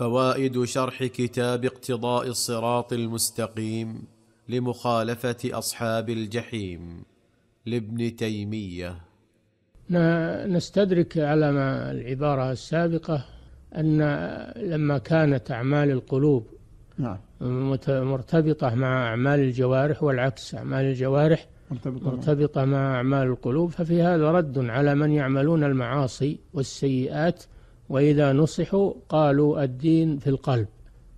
فوائد شرح كتاب اقتضاء الصراط المستقيم لمخالفه اصحاب الجحيم لابن تيميه نستدرك على ما العباره السابقه ان لما كانت اعمال القلوب نعم. مرتبطه مع اعمال الجوارح والعكس اعمال الجوارح مرتبطة, مرتبطة مع أعمال القلوب ففي هذا رد على من يعملون المعاصي والسيئات وإذا نصحوا قالوا الدين في القلب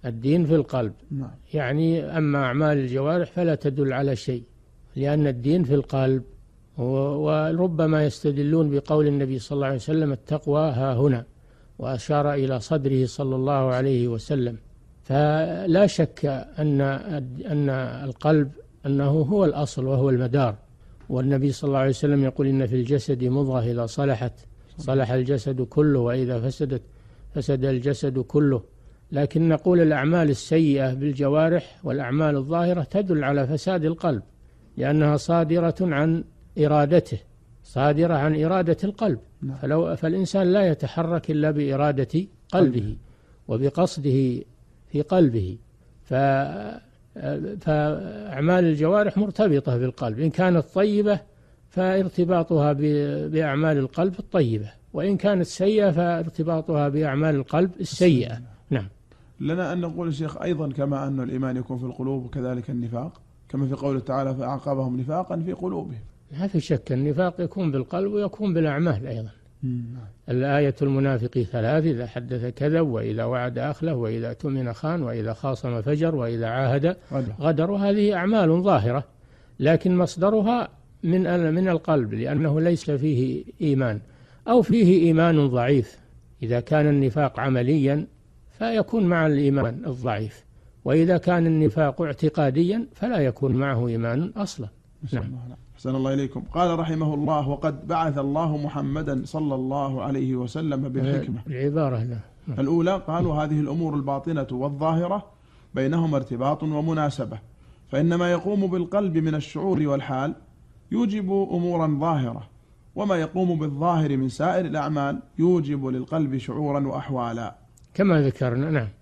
الدين في القلب نعم. يعني أما أعمال الجوارح فلا تدل على شيء لأن الدين في القلب وربما يستدلون بقول النبي صلى الله عليه وسلم التقوى ها هنا وأشار إلى صدره صلى الله عليه وسلم فلا شك أن أن القلب أنه هو الأصل وهو المدار والنبي صلى الله عليه وسلم يقول إن في الجسد مضغة إذا صلحت صلح الجسد كله وإذا فسدت فسد الجسد كله لكن نقول الأعمال السيئة بالجوارح والأعمال الظاهرة تدل على فساد القلب لأنها صادرة عن إرادته صادرة عن إرادة القلب نعم. فلو فالإنسان لا يتحرك إلا بإرادة قلبه وبقصده في قلبه ف فأعمال الجوارح مرتبطة بالقلب إن كانت طيبة فارتباطها بأعمال القلب الطيبة وإن كانت سيئة فارتباطها بأعمال القلب السيئة نعم لنا أن نقول شيخ أيضا كما أن الإيمان يكون في القلوب وكذلك النفاق كما في قوله تعالى فأعقبهم نفاقا في قلوبهم ما في شك النفاق يكون بالقلب ويكون بالأعمال أيضا الآية المنافق ثلاث إذا حدث كذب وإذا وعد أخله وإذا تمن خان وإذا خاصم فجر وإذا عاهد غدر وهذه أعمال ظاهرة لكن مصدرها من من القلب لأنه ليس فيه إيمان أو فيه إيمان ضعيف إذا كان النفاق عمليا فيكون مع الإيمان الضعيف وإذا كان النفاق اعتقاديا فلا يكون معه إيمان أصلا نعم أحسن الله إليكم قال رحمه الله وقد بعث الله محمدا صلى الله عليه وسلم بالحكمة العبارة لا. نعم. الأولى قالوا هذه الأمور الباطنة والظاهرة بينهما ارتباط ومناسبة فإنما يقوم بالقلب من الشعور والحال يوجب أمورا ظاهرة وما يقوم بالظاهر من سائر الأعمال يوجب للقلب شعورا وأحوالا كما ذكرنا نعم